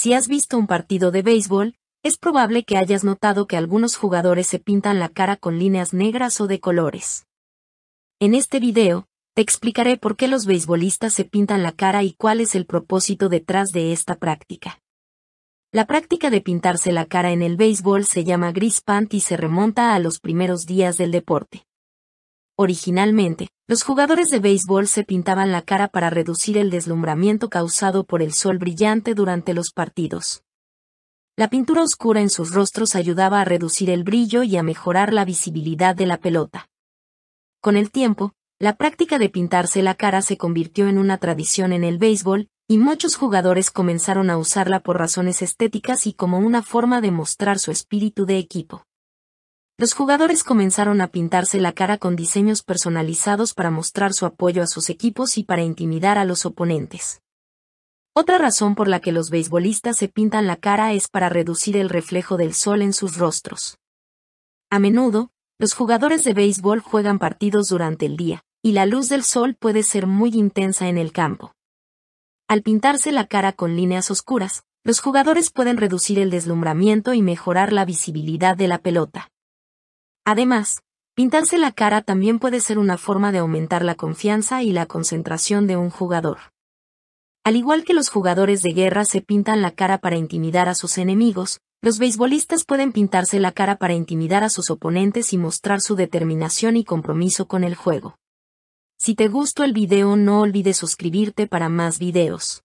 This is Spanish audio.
Si has visto un partido de béisbol, es probable que hayas notado que algunos jugadores se pintan la cara con líneas negras o de colores. En este video, te explicaré por qué los beisbolistas se pintan la cara y cuál es el propósito detrás de esta práctica. La práctica de pintarse la cara en el béisbol se llama gris pant y se remonta a los primeros días del deporte. Originalmente, los jugadores de béisbol se pintaban la cara para reducir el deslumbramiento causado por el sol brillante durante los partidos. La pintura oscura en sus rostros ayudaba a reducir el brillo y a mejorar la visibilidad de la pelota. Con el tiempo, la práctica de pintarse la cara se convirtió en una tradición en el béisbol, y muchos jugadores comenzaron a usarla por razones estéticas y como una forma de mostrar su espíritu de equipo. Los jugadores comenzaron a pintarse la cara con diseños personalizados para mostrar su apoyo a sus equipos y para intimidar a los oponentes. Otra razón por la que los beisbolistas se pintan la cara es para reducir el reflejo del sol en sus rostros. A menudo, los jugadores de béisbol juegan partidos durante el día, y la luz del sol puede ser muy intensa en el campo. Al pintarse la cara con líneas oscuras, los jugadores pueden reducir el deslumbramiento y mejorar la visibilidad de la pelota. Además, pintarse la cara también puede ser una forma de aumentar la confianza y la concentración de un jugador. Al igual que los jugadores de guerra se pintan la cara para intimidar a sus enemigos, los beisbolistas pueden pintarse la cara para intimidar a sus oponentes y mostrar su determinación y compromiso con el juego. Si te gustó el video no olvides suscribirte para más videos.